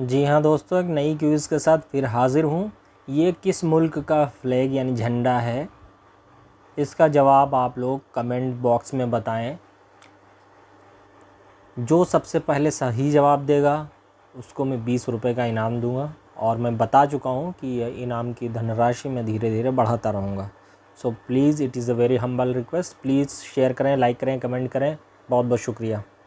जी हाँ दोस्तों एक नई क्यूज़ के साथ फिर हाज़िर हूँ ये किस मुल्क का फ्लैग यानी झंडा है इसका जवाब आप लोग कमेंट बॉक्स में बताएं जो सबसे पहले सही जवाब देगा उसको मैं बीस रुपये का इनाम दूंगा और मैं बता चुका हूँ कि यह इनाम की धनराशि मैं धीरे धीरे बढ़ाता रहूँगा so please it is a very humble request please share करें लाइक करें कमेंट करें बहुत बहुत शुक्रिया